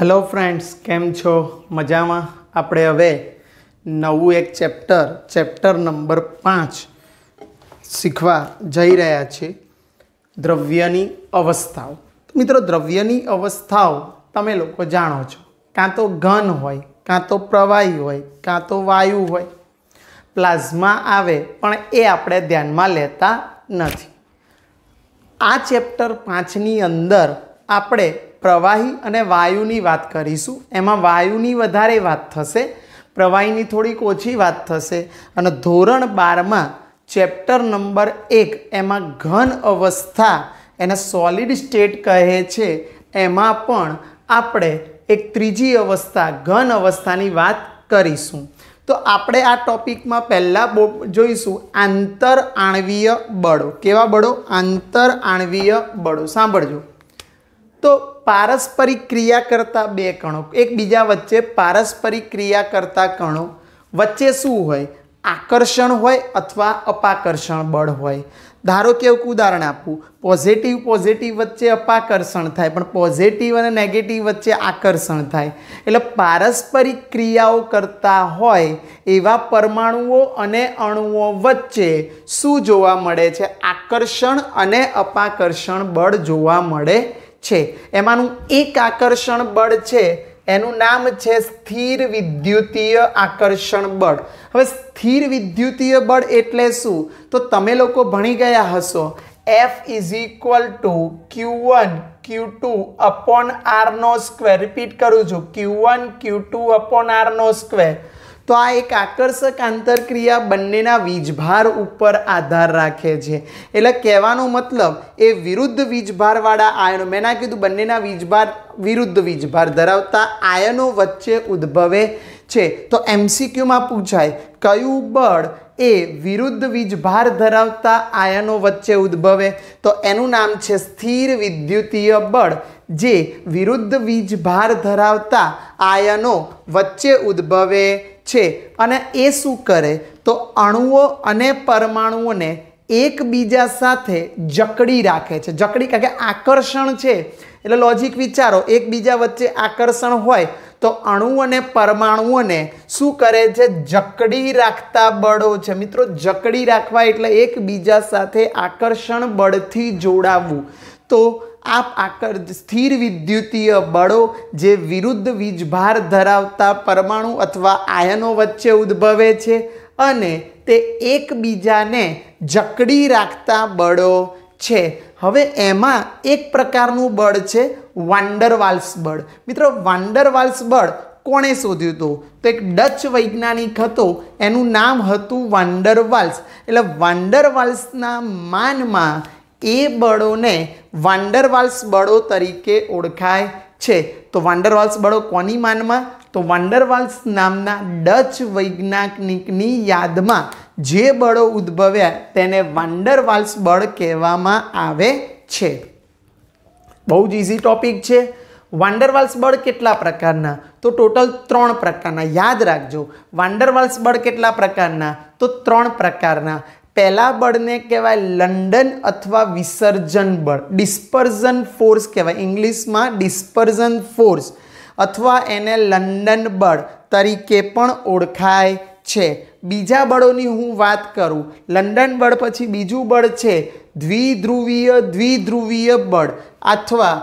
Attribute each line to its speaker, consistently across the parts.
Speaker 1: hello friends કેમ છો મજામાં આપણે હવે નવું એક ચેપ્ટર ચેપ્ટર નંબર પાંચ શીખવા જઈ રહ્યા છીએ દ્રવ્યની અવસ્થાઓ મિત્રો દ્રવ્યની અવસ્થાઓ તમે લોકો જાણો છો કાં તો ઘન હોય કાં તો પ્રવાહી હોય કાં તો વાયુ હોય પ્લાઝમા આવે પણ એ આપણે ધ્યાનમાં લેતા નથી આ ચેપ્ટર પાંચની અંદર આપણે પ્રવાહી અને વાયુની વાત કરીશું એમાં વાયુની વધારે વાત થશે પ્રવાહીની થોડીક ઓછી વાત થશે અને ધોરણ બારમાં ચેપ્ટર નંબર એક એમાં ઘન અવસ્થા એને સોલિડ સ્ટેટ કહે છે એમાં પણ આપણે એક ત્રીજી અવસ્થા ઘન અવસ્થાની વાત કરીશું તો આપણે આ ટોપિકમાં પહેલાં જોઈશું આંતર આણવીય બળો કેવા બળો આંતર આણવીય બળો સાંભળજો તો પારસ્પરિક ક્રિયા કરતા બે કણો એકબીજા વચ્ચે પારસ્પરિક ક્રિયા કરતા કણો વચ્ચે શું હોય આકર્ષણ હોય અથવા અપાકર્ષણ બળ હોય ધારો કે એક ઉદાહરણ આપું પોઝિટિવ પોઝિટિવ વચ્ચે અપાકર્ષણ થાય પણ પોઝિટિવ અને નેગેટિવ વચ્ચે આકર્ષણ થાય એટલે પારસ્પરિક ક્રિયાઓ કરતા હોય એવા પરમાણુઓ અને અણુઓ વચ્ચે શું જોવા મળે છે આકર્ષણ અને અપાકર્ષણ બળ જોવા મળે છે છે એમાંનું એક આકર્ષણ બળ છે એનું નામ છે સ્થિર વિદ્યુતીય આકર્ષણ બળ હવે સ્થિર વિદ્યુતીય બળ એટલે શું તો તમે લોકો ભણી ગયા હશો F is equal to Q one Q two upon આરનો સ્ક્વેર રિપીટ કરું છું Q one Q two upon આરનો સ્ક્વેર તો આ એક આકર્ષક આંતરક્રિયા બંનેના વીજભાર ઉપર આધાર રાખે છે એટલે કહેવાનો મતલબ એ વિરુદ્ધ વીજભારવાળા આયનો મેં ના કીધું બંનેના વીજભાર વિરુદ્ધ વીજભાર ધરાવતા આયનો વચ્ચે ઉદ્ભવે છે તો એમસીક્યુમાં પૂછાય કયું બળ એ વિરુદ્ધ વીજભાર ધરાવતા આયનો વચ્ચે ઉદ્ભવે તો એનું નામ છે સ્થિર વિદ્યુતીય બળ જે વિરુદ્ધ વીજભાર ધરાવતા આયનો વચ્ચે ઉદ્ભવે છે અને એ શું કરે તો અણુઓ અને પરમાણુઓને એકબીજા સાથે જકડી રાખે છે જકડી કારણ કે આકર્ષણ છે એટલે લોજિક વિચારો એકબીજા વચ્ચે આકર્ષણ હોય તો અણુ અને પરમાણુઓને શું કરે છે જકડી રાખતા બળો છે મિત્રો જકડી રાખવા એટલે એકબીજા સાથે આકર્ષણ બળથી જોડાવવું તો આ આકર સ્થિર વિદ્યુતીય બળો જે વિરુદ્ધ વીજભાર ધરાવતા પરમાણુ અથવા આયનો વચ્ચે ઉદ્ભવે છે અને તે એકબીજાને જકડી રાખતા બળો છે હવે એમાં એક પ્રકારનું બળ છે વાન્ડરવાલ્સ બળ મિત્રો વાન્ડરવાલ્સ બળ કોણે શોધ્યું હતું તો એક ડચ વૈજ્ઞાનિક હતો એનું નામ હતું વાન્ડરવાલ્સ એટલે વાન્ડરવાલ્સના માનમાં એ બળોને વાંડરવાલ્સ બળો તરીકે ઓળખાય છે તો વાંડરવાલ્સ બળો કોની માનમાં તો વાંડરવાલ્સ નામના ડચ વૈજ્ઞાનિકની યાદમાં જે બળો ઉદ્ભવ્યા તેને વાંડરવાલ્સ બળ કહેવામાં આવે છે બહુ જ ઇઝી ટોપિક છે વાંડરવાલ્સ બળ કેટલા પ્રકારના તો ટોટલ ત્રણ પ્રકારના યાદ રાખજો વાંડરવાલ્સ બળ કેટલા પ્રકારના તો ત્રણ પ્રકારના પહેલા બળને કહેવાય લંડન અથવા વિસર્જન બળ ડિસ્પર્ઝન ફોર્સ કહેવાય ઇંગ્લિશમાં ડિસ્પર્ઝન ફોર્સ અથવા એને લંડન બળ તરીકે પણ ઓળખાય છે બીજા બળોની હું વાત કરું લંડન બળ પછી બીજું બળ છે દ્વિધ્રુવીય દ્વિધ્રુવીય બળ અથવા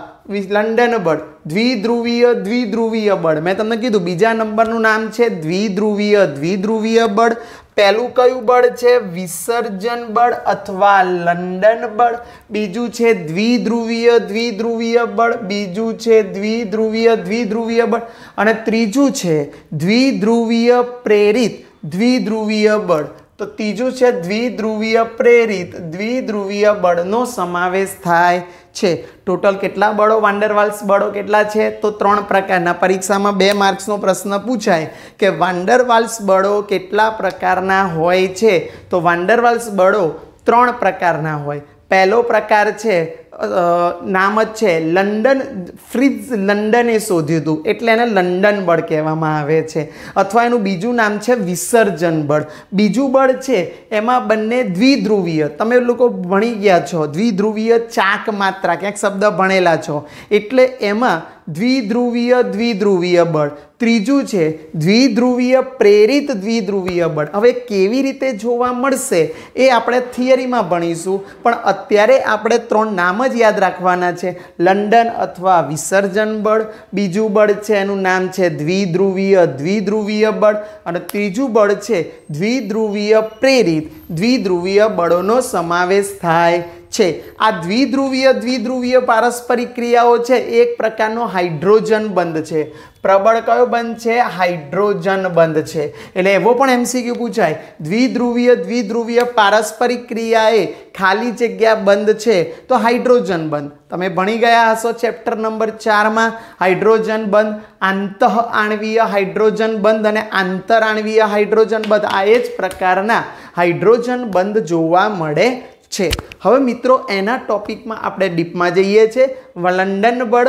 Speaker 1: લંડન બળ દ્વિધ્રુવીય દ્વિધ્રુવીય બળ મેં તમને કીધું બીજા નંબરનું નામ છે દ્વિધ્રુવીય દ્વિધ્રુવીય બળ પહેલું કયું બળ છે વિસર્જન બળ અથવા લંડન બળ બીજું છે દ્વિધ્રુવીય દ્વિધ્રુવીય બળ બીજું છે દ્વિધ્રુવીય દ્વિધ્રુવીય બળ અને ત્રીજું છે દ્વિધ્રુવીય પ્રેરિત દ્વિધ્રુવીય બળ તો ત્રીજું છે દ્વિધ્રુવીય પ્રેરિત દ્વિધ્રુવીય બળનો સમાવેશ થાય છે ટોટલ કેટલા બળો વાંડરવાલ્સ બળો કેટલા છે તો ત્રણ પ્રકારના પરીક્ષામાં બે માર્ક્સનો પ્રશ્ન પૂછાય કે વાંડરવાલ્સ બળો કેટલા પ્રકારના હોય છે તો વાંડરવાલ્સ બળો ત્રણ પ્રકારના હોય પહેલો પ્રકાર છે નામ જ છે લંડન ફ્રિજ લંડને શોધ્યું હતું એટલે એને લંડન બળ કહેવામાં આવે છે અથવા એનું બીજું નામ છે વિસર્જન બળ બીજું બળ છે એમાં બંને દ્વિધ્રુવીય તમે લોકો ભણી ગયા છો દ્વિધ્રુવીય ચાક માત્રા ક્યાંક શબ્દ ભણેલા છો એટલે એમાં દ્વિધ્રુવીય દ્વિધ્રુવીય બળ ત્રીજું છે દ્વિધ્રુવીય પ્રેરિત દ્વિધ્રુવીય બળ હવે કેવી રીતે જોવા મળશે એ આપણે થિયરીમાં ભણીશું પણ અત્યારે આપણે ત્રણ નામ જ યાદ રાખવાના છે લંડન અથવા વિસર્જન બળ બીજું બળ છે એનું નામ છે દ્વિધ્રુવીય દ્વિધ્રુવીય બળ અને ત્રીજું બળ છે દ્વિધ્રુવીય પ્રેરિત દ્વિધ્રુવીય બળોનો સમાવેશ થાય છે આ દ્વિધ્રુવીય દ્વિધ્રુવીય પારસ્પરિક ક્રિયાઓ છે એક પ્રકારનો હાઇડ્રોજન બંધ છે પ્રબળ કયો બંધ છે હાઇડ્રોજન બંધ છે એટલે એવો પણ એમસીક્યુ પૂછાય દ્વિધ્રુવીય દ્વિધ્રુવીય પારસ્પરિક ક્રિયાએ ખાલી જગ્યા બંધ છે તો હાઇડ્રોજન બંધ તમે ભણી ગયા હશો ચેપ્ટર નંબર ચારમાં હાઇડ્રોજન બંધ આંતઃ આણવીય હાઇડ્રોજન બંધ અને આંતર આણવીય હાઇડ્રોજન બંધ આ એ જ પ્રકારના હાઇડ્રોજન બંધ જોવા મળે છે હવે મિત્રો એના ટોપિકમાં આપણે ડીપમાં જઈએ છીએ વલંડન બળ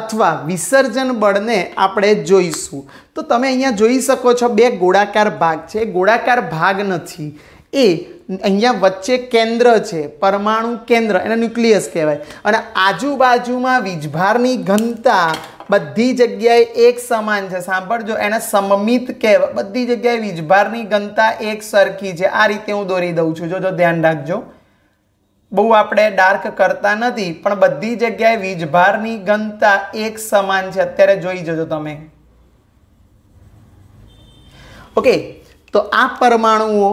Speaker 1: અથવા વિસર્જન બળને આપણે જોઈશું તો તમે અહીંયા જોઈ શકો છો બે ગોળાકાર ભાગ છે ગોળાકાર ભાગ નથી એ અહીંયા વચ્ચે કેન્દ્ર છે પરમાણુ કેન્દ્ર એને ન્યુક્લિયસ કહેવાય અને આજુબાજુમાં વીજભારની ઘનતા બધી જગ્યાએ એક સમાન છે સાંભળજો એને સમમિત કહેવાય બધી જગ્યાએ વીજભારની ઘનતા એક સરખી છે આ રીતે હું દોરી દઉં છું જો ધ્યાન રાખજો બહુ આપણે ડાર્ક કરતા નથી પણ બધી જગ્યાએ વીજભારની ઘનતા એક સમાન છે અત્યારે જોઈ જજો તમે ઓકે તો આ પરમાણુઓ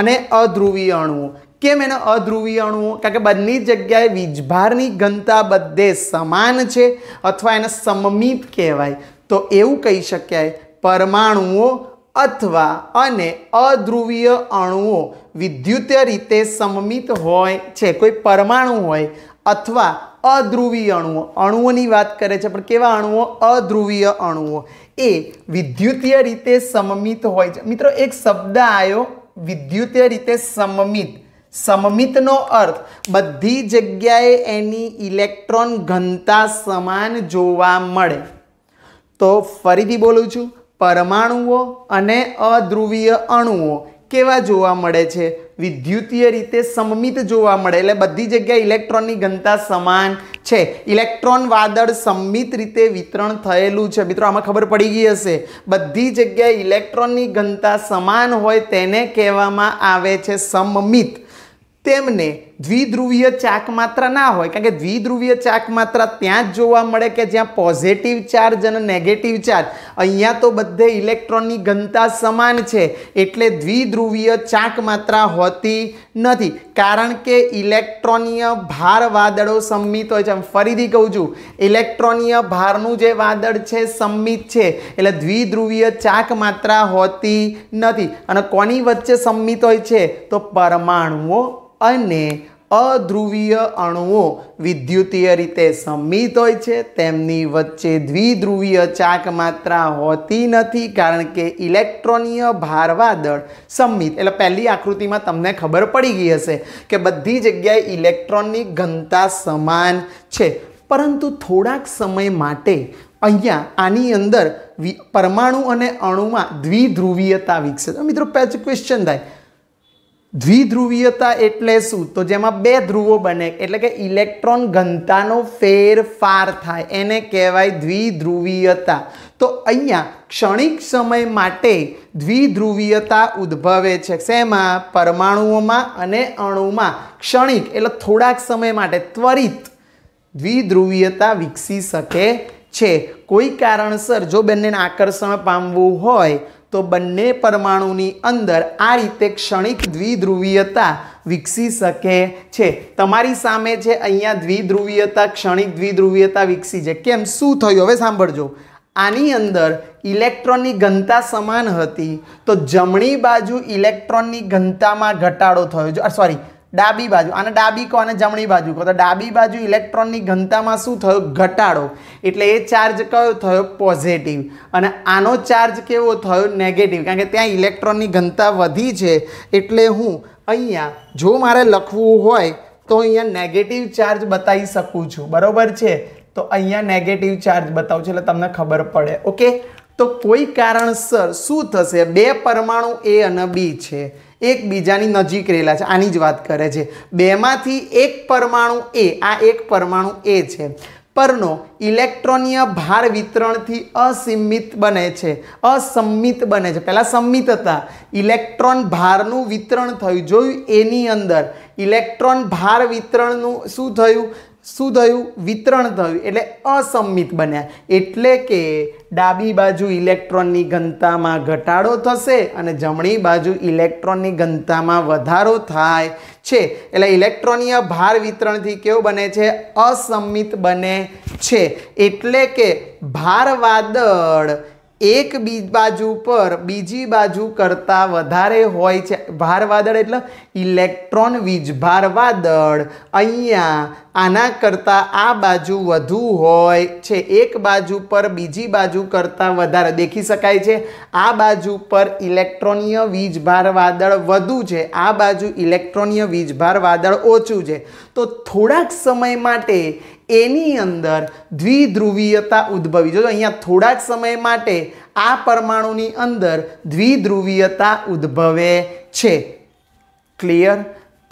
Speaker 1: અને અધ્રુવીય અણુઓ કેમ એને અધ્રુવીય અણુઓ કારણ કે બંને જગ્યાએ વીજભારની ઘનતા બધે સમાન છે અથવા એને સમમીપ કહેવાય તો એવું કહી શકાય પરમાણુઓ અથવા અને અધ્રુવીય અણુઓ વિદ્યુતીય રીતે સમમિત હોય છે કોઈ પરમાણુ હોય અથવા અધ્રુવીય અણુઓ અણુઓની વાત કરે છે પણ કેવા અણુઓ અધ્રુવીય અણુઓ એ વિદ્યુતીય રીતે સમમિત હોય છે મિત્રો એક શબ્દ આવ્યો વિદ્યુતીય રીતે સમમિત સમમિતનો અર્થ બધી જગ્યાએ એની ઇલેક્ટ્રોન ઘનતા સમાન જોવા મળે તો ફરીથી બોલું છું પરમાણુઓ અને અધ્રુવીય અણુઓ કેવા જોવા મળે છે વિદ્યુતીય રીતે સમમિત જોવા મળે એટલે બધી જગ્યાએ ઇલેક્ટ્રોનની ઘનતા સમાન છે ઇલેક્ટ્રોન વાદળ સમમિત રીતે વિતરણ થયેલું છે મિત્રો આમાં ખબર પડી ગઈ હશે બધી જગ્યાએ ઇલેક્ટ્રોનની ઘનતા સમાન હોય તેને કહેવામાં આવે છે સમમિત તેમને દ્વિધ્રુવીય ચાક માત્રા ના હોય કારણ કે દ્વિધ્રુવીય ચાક માત્રા ત્યાં જ જોવા મળે કે જ્યાં પોઝિટિવ ચાર્જ અને નેગેટિવ ચાર્જ અહીંયા તો બધે ઇલેક્ટ્રોનની ઘનતા સમાન છે એટલે દ્વિધ્રુવીય ચાક માત્રા હોતી નથી કારણ કે ઇલેક્ટ્રોનીય ભાર વાદળો સંમિત હોય છે ફરીથી કહું છું ઇલેક્ટ્રોનીય ભારનું જે વાદળ છે સંમિત છે એટલે દ્વિધ્રુવીય ચાક માત્રા હોતી નથી અને કોની વચ્ચે સંમિત હોય છે તો પરમાણુઓ અને અધ્રુવીય અણુઓ વિદ્યુતીય રીતે સંમિત હોય છે તેમની વચ્ચે દ્વિધ્રુવીય ચાક માત્રા હોતી નથી કારણ કે ઇલેક્ટ્રોનીય ભારવાદળ સંમિત એટલે પહેલી આકૃતિમાં તમને ખબર પડી ગઈ હશે કે બધી જગ્યાએ ઇલેક્ટ્રોનની ઘનતા સમાન છે પરંતુ થોડાક સમય માટે અહીંયા આની અંદર પરમાણુ અને અણુમાં દ્વિધ્રુવીયતા વિકસે મિત્રો પેચ ક્વેશ્ચન થાય દ્વિધ્રુવીયતા એટલે શું તો જેમાં બે ધ્રુવો બને એટલે કે ઇલેક્ટ્રોન ઘનતાનો ફેરફાર થાય એને કહેવાય દ્વિધ્રુવીયતા તો અહીંયા ક્ષણિક સમય માટે દ્વિધ્રુવીયતા ઉદ્ભવે છે શેમાં પરમાણુઓમાં અને અણુમાં ક્ષણિક એટલે થોડાક સમય માટે ત્વરિત દ્વિધ્રુવીયતા વિકસી શકે છે કોઈ કારણસર જો બંનેને આકર્ષણ પામવું હોય તો બંને પરમાણુની અંદર આ રીતે ક્ષણિક દ્વિધ્રુવીયતા વિકસી શકે છે તમારી સામે છે અહીંયા દ્વિધ્રુવીયતા ક્ષણિક દ્વિધ્રુવીયતા વિકસી છે કેમ શું થયું હવે સાંભળજો આની અંદર ઇલેક્ટ્રોનની ઘનતા સમાન હતી તો જમણી બાજુ ઇલેક્ટ્રોનની ઘનતામાં ઘટાડો થયો સોરી ડાબી બાજુ અને ડાબી કહો અને જમણી બાજુ કહો તો ડાબી બાજુ ઇલેક્ટ્રોનની ઘનતામાં શું થયો ઘટાડો એટલે એ ચાર્જ કયો થયો પોઝિટિવ અને આનો ચાર્જ કેવો થયો નેગેટિવ કારણ કે ત્યાં ઇલેક્ટ્રોનની ઘનતા વધી છે એટલે હું અહીંયા જો મારે લખવું હોય તો અહીંયા નેગેટિવ ચાર્જ બતાવી શકું છું બરાબર છે તો અહીંયા નેગેટિવ ચાર્જ બતાવું છું એટલે તમને ખબર પડે ઓકે તો કોઈ કારણસર શું થશે બે પરમાણુ એ અને બી છે એકબીજાની નજીક રહેલા છે આની જ વાત કરે છે બેમાંથી એક પરમાણુ એ આ એક પરમાણુ એ છે પરનો ઇલેક્ટ્રોનિય ભાર વિતરણથી અસીમિત બને છે અસંમિત બને છે પહેલાં સંમિત હતા ઇલેક્ટ્રોન ભારનું વિતરણ થયું જોયું એની અંદર ઇલેક્ટ્રોન ભાર વિતરણનું શું થયું શું થયું વિતરણ થયું એટલે અસંમિત બન્યા એટલે કે ડાબી બાજુ ઇલેક્ટ્રોનની ઘનતામાં ઘટાડો થશે અને જમણી બાજુ ઇલેક્ટ્રોનની ઘનતામાં વધારો થાય છે એટલે ઇલેક્ટ્રોનીય ભાર વિતરણથી કેવું બને છે અસંમિત બને છે એટલે કે ભારવાદળ એક બીજ બાજુ પર બીજી બાજુ કરતાં વધારે હોય છે ભાર વાદળ એટલે ઇલેક્ટ્રોન વીજભાર વાદળ અહીંયા આના કરતાં આ બાજુ વધુ હોય છે એક બાજુ પર બીજી બાજુ કરતાં વધારે દેખી શકાય છે આ બાજુ પર ઇલેક્ટ્રોનિય વીજભાર વાદળ વધુ છે આ બાજુ ઇલેક્ટ્રોનિય વીજભાર વાદળ ઓછું છે તો થોડાક સમય માટે એની અંદર દ્વિધ્રુવીયતા ઉદ્ભવી જોજો અહીંયા થોડા જ સમય માટે આ પરમાણુની અંદર દ્વિધ્રુવીયતા ઉદ્ભવે છે ક્લિયર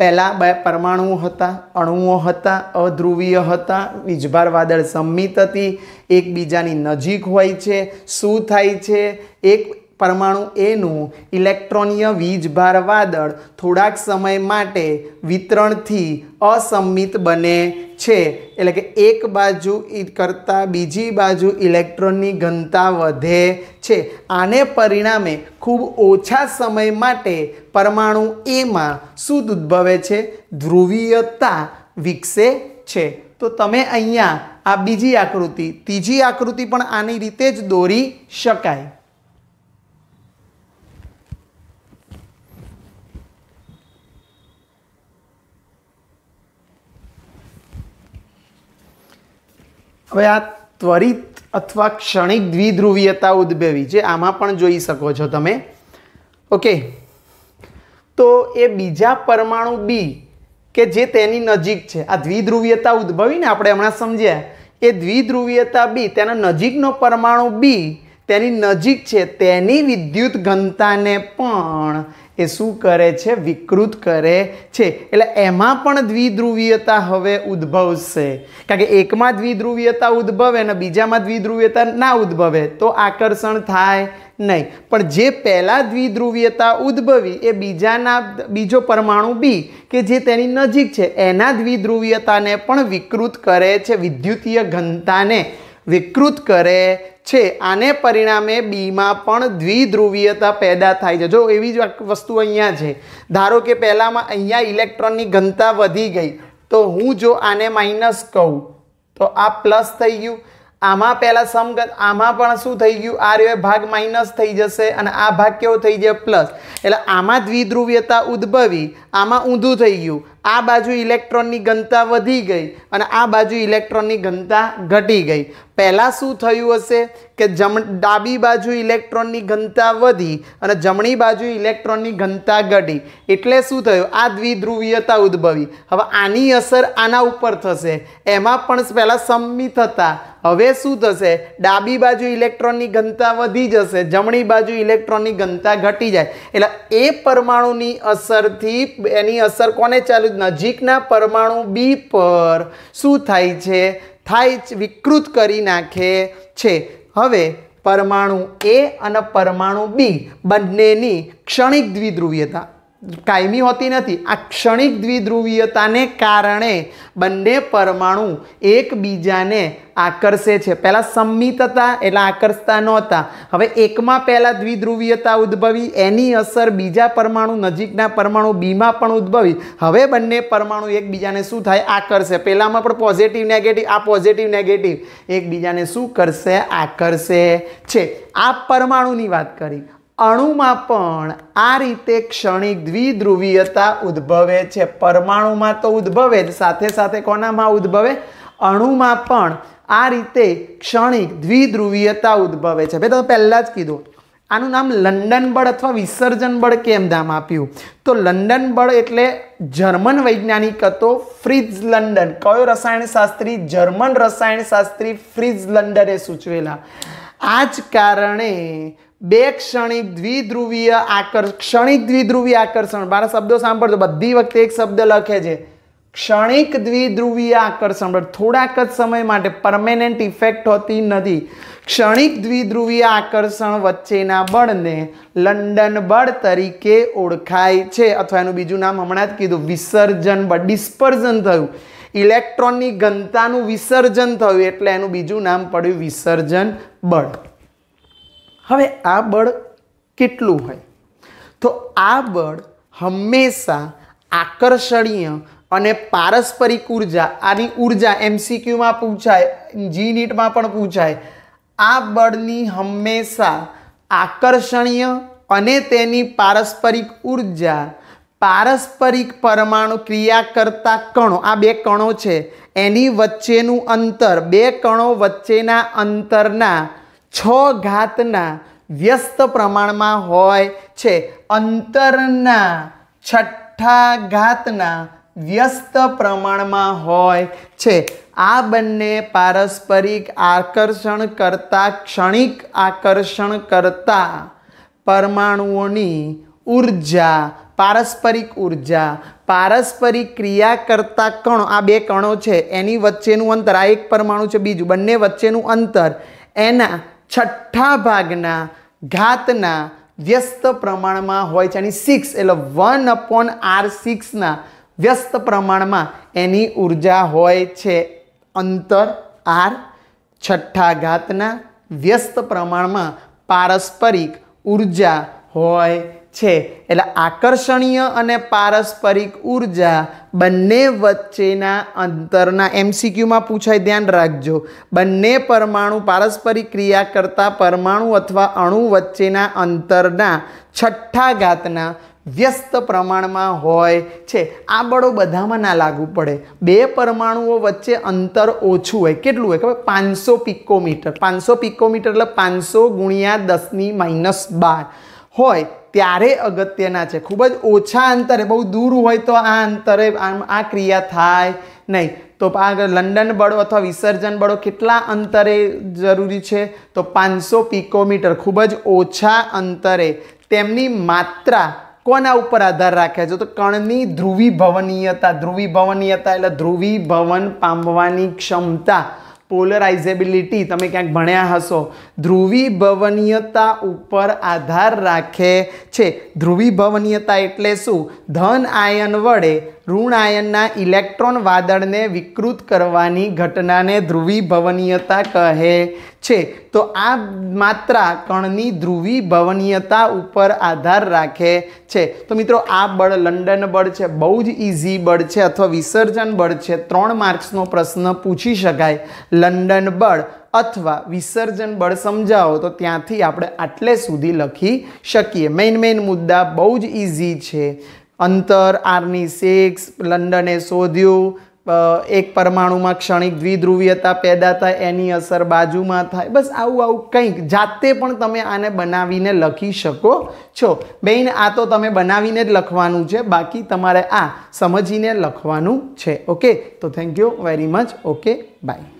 Speaker 1: પહેલાં બે પરમાણુઓ હતા અણુઓ હતા અધ્રુવીય હતા વીજભાર વાદળ સંમિત હતી એકબીજાની નજીક હોય છે શું થાય છે એક પરમાણુ એનું ઇલેક્ટ્રોનિય વીજભાર વાદળ થોડાક સમય માટે વિતરણથી અસંમિત બને છે એટલે કે એક બાજુ કરતાં બીજી બાજુ ઇલેક્ટ્રોનની ઘનતા વધે છે આને પરિણામે ખૂબ ઓછા સમય માટે પરમાણુ એમાં શું ઉદ્ભવે છે ધ્રુવીયતા વિકસે છે તો તમે અહીંયા આ બીજી આકૃતિ ત્રીજી આકૃતિ પણ આની રીતે જ દોરી શકાય હવે આ ત્વરિત અથવા ક્ષણિક દ્વિધ્રુવીયતા ઉદ્ભવી છે આમાં પણ જોઈ શકો છો તમે ઓકે તો એ બીજા પરમાણુ બી કે જે તેની નજીક છે આ દ્વિધ્રુવીયતા ઉદ્ભવીને આપણે હમણાં સમજ્યા એ દ્વિધ્રુવીયતા બી તેના નજીકનો પરમાણુ બી તેની નજીક છે તેની વિદ્યુત ઘનતાને પણ એ શું કરે છે વિકૃત કરે છે એટલે એમાં પણ દ્વિધ્રુવીયતા હવે ઉદ્ભવશે કારણ કે એકમાં દ્વિધ્રુવીયતા ઉદ્ભવે અને બીજામાં દ્વિધ્રુવીયતા ના ઉદ્ભવે તો આકર્ષણ થાય નહીં પણ જે પહેલાં દ્વિધ્રુવીયતા ઉદ્ભવી એ બીજાના બીજો પરમાણુ બી કે જે તેની નજીક છે એના દ્વિધ્રુવીયતાને પણ વિકૃત કરે છે વિદ્યુતીય ઘનતાને વિકૃત કરે છે આને પરિણામે બીમાં પણ દ્વિધ્રુવીયતા પેદા થાય છે જો એવી જ વસ્તુ અહીંયા છે ધારો કે પહેલાંમાં અહીંયા ઇલેક્ટ્રોનની ઘનતા વધી ગઈ તો હું જો આને માઇનસ કહું તો આ પ્લસ થઈ ગયું આમાં પહેલાં સમગત આમાં પણ શું થઈ ગયું આ રહ્યો ભાગ માઇનસ થઈ જશે અને આ ભાગ કેવો થઈ જાય પ્લસ એટલે આમાં દ્વિધ્રુવ્યતા ઉદ્ભવી આમાં ઊંધું થઈ ગયું આ બાજુ ઇલેક્ટ્રોનની ઘનતા વધી ગઈ અને આ બાજુ ઇલેક્ટ્રોનની ઘનતા ઘટી ગઈ પહેલાં શું થયું હશે કે જમ ડાબી બાજુ ઇલેક્ટ્રોનની ઘનતા વધી અને જમણી બાજુ ઇલેક્ટ્રોનની ઘનતા ઘટી એટલે શું થયું આ દ્વિધ્રુવીયતા ઉદ્ભવી હવે આની અસર આના ઉપર થશે એમાં પણ પહેલાં સમમિત હતા હવે શું થશે ડાબી બાજુ ઇલેક્ટ્રોનની ઘનતા વધી જશે જમણી બાજુ ઇલેક્ટ્રોનની ઘનતા ઘટી જાય એટલે એ પરમાણુની અસરથી એની અસર કોને ચાલુ નજીકના પરમાણુ બી પર શું થાય છે થાય વિકૃત કરી નાખે છે હવે પરમાણુ એ અને પરમાણુ બી બંનેની ક્ષણિક દ્વિધ્રુવીયતા કાયમી હોતી નથી આ ક્ષણિક દ્વિધ્રુવીયતાને કારણે બંને પરમાણુ એકબીજાને આકર્ષે છે પહેલાં સંમિતતા એટલે આકર્ષતા નહોતા હવે એકમાં પહેલાં દ્વિધ્રુવીયતા ઉદ્ભવી એની અસર બીજા પરમાણુ નજીકના પરમાણુ બીમાં પણ ઉદ્ભવી હવે બંને પરમાણુ એકબીજાને શું થાય આકર્ષે પહેલાંમાં પણ પોઝિટિવ નેગેટિવ આ પોઝિટિવ નેગેટિવ એકબીજાને શું કરશે આકર્ષે છે આ પરમાણુની વાત કરી અણુમાં પણ આ રીતે ક્ષણિક દ્વિધ્રુવીયતા ઉદ્ભવે છે પરમાણુમાં તો ઉદ્ભવે જ સાથે સાથે કોનામાં ઉદ્ભવે અણુમાં પણ આ રીતે ક્ષણિક દ્વિધ્રુવીયતા ઉદ્ભવે છે ભાઈ તમે પહેલાં જ કીધું આનું નામ લંડન બળ અથવા વિસર્જન બળ કેમ નામ આપ્યું તો લંડન બળ એટલે જર્મન વૈજ્ઞાનિક હતો ફ્રિજ લંડન કયો રસાયણશાસ્ત્રી જર્મન રસાયણશાસ્ત્રી ફ્રિજ લંડને સૂચવેલા આ જ કારણે બે ક્ષણિક દ્વિધ્રુવીય આકર્ષ ક્ષણિક દ્વિધ્રુવીય આકર્ષણ મારા શબ્દો સાંભળજો બધી વખતે એક શબ્દ લખે છે ક્ષણિક દ્વિધ્રુવીય આકર્ષણ બળ થોડાક જ સમય માટે પરમેનન્ટ ઇફેક્ટ હોતી નથી ક્ષણિક દ્વિધ્રુવીય આકર્ષણ વચ્ચેના બળને લંડન બળ તરીકે ઓળખાય છે અથવા એનું બીજું નામ હમણાં જ કીધું વિસર્જન બળ ડિસ્પર્ઝન થયું ઇલેક્ટ્રોનની ઘનતાનું વિસર્જન થયું એટલે એનું બીજું નામ પડ્યું વિસર્જન બળ હવે આ બળ કેટલું હોય તો આ બળ હંમેશા આકર્ષણીય અને પારસ્પરિક ઉર્જા આની ઉર્જા એમસીક્યુમાં પૂછાય જી નીટમાં પણ પૂછાય આ બળની હંમેશા આકર્ષણીય અને તેની પારસ્પરિક ઉર્જા પારસ્પરિક પરમાણુ ક્રિયા કરતા કણો આ બે કણો છે એની વચ્ચેનું અંતર બે કણો વચ્ચેના અંતરના છ ઘાતના વ્યસ્ત પ્રમાણમાં હોય છે અંતરના છઠ્ઠા ઘાતના વ્યસ્ત પ્રમાણમાં હોય છે આ બંને પારસ્પરિક આકર્ષણ કરતા ક્ષણિક આકર્ષણ કરતા પરમાણુઓની ઉર્જા પારસ્પરિક ઉર્જા પારસ્પરિક ક્રિયા કરતા કણો આ બે કણો છે એની વચ્ચેનું અંતર આ એક પરમાણુ છે બીજું બંને વચ્ચેનું અંતર એના છઠ્ઠા ભાગના ઘાતના વ્યસ્ત પ્રમાણમાં હોય છે અને સિક્સ એટલે વન અપોન આર સિક્સના વ્યસ્ત પ્રમાણમાં એની ઉર્જા હોય છે અંતર આર છઠ્ઠા ઘાતના વ્યસ્ત પ્રમાણમાં પારસ્પરિક ઉર્જા હોય છે એટલે આકર્ષણીય અને પારસ્પરિક ઉર્જા બંને વચ્ચેના અંતરના એમસીક્યુમાં પૂછાય ધ્યાન રાખજો બંને પરમાણુ પારસ્પરિક ક્રિયા કરતા પરમાણુ અથવા અણુ વચ્ચેના અંતરના છઠ્ઠા ઘાતના વ્યસ્ત પ્રમાણમાં હોય છે આ બળો બધામાં ના લાગુ પડે બે પરમાણુઓ વચ્ચે અંતર ઓછું હોય કેટલું હોય ખબર પાંચસો પિકોમીટર પાંચસો પિકોમીટર એટલે પાંચસો ગુણ્યા દસની માઇનસ બાર હોય ત્યારે અગત્યના છે ખૂબ જ ઓછા અંતરે બહુ દૂર હોય તો આ અંતરે આ ક્રિયા થાય નહીં તો આ લંડન બળો અથવા વિસર્જન બળો કેટલા અંતરે જરૂરી છે તો પાંચસો પિકોમીટર ખૂબ જ ઓછા અંતરે તેમની માત્રા કોના ઉપર આધાર રાખે છે તો કણની ધ્રુવીભવનીયતા ધ્રુવીભવનીયતા એટલે ધ્રુવીભવન પામવાની ક્ષમતા પોલરાઇઝેબિલિટી તમે ક્યાંક ભણ્યા હશો ધ્રુવીભવનીયતા ઉપર આધાર રાખે છે ધ્રુવીભવનીયતા એટલે શું ધન આયન વડે ઋણાયનના ઇલેક્ટ્રોન વાદળને વિકૃત કરવાની ઘટનાને ધ્રુવીભવનીયતા કહે છે તો આ માત્રા કણની ધ્રુવીભવનીયતા ઉપર આધાર રાખે છે તો મિત્રો આ બળ લંડન બળ છે બહુ જ ઇઝી બળ છે અથવા વિસર્જન બળ છે ત્રણ માર્ક્સનો પ્રશ્ન પૂછી શકાય લંડન બળ અથવા વિસર્જન બળ સમજાવો તો ત્યાંથી આપણે આટલે સુધી લખી શકીએ મેઇન મેઇન મુદ્દા બહુ જ ઇઝી છે અંતર આરની સિક્સ લંડને શોધ્યું એક પરમાણુમાં ક્ષણિક દ્વિધ્રુવીયતા પેદા થાય એની અસર બાજુમાં થાય બસ આવું આવું કંઈક જાતે પણ તમે આને બનાવીને લખી શકો છો બેન આ તો તમે બનાવીને જ લખવાનું છે બાકી તમારે આ સમજીને લખવાનું છે ઓકે તો thank you very much okay by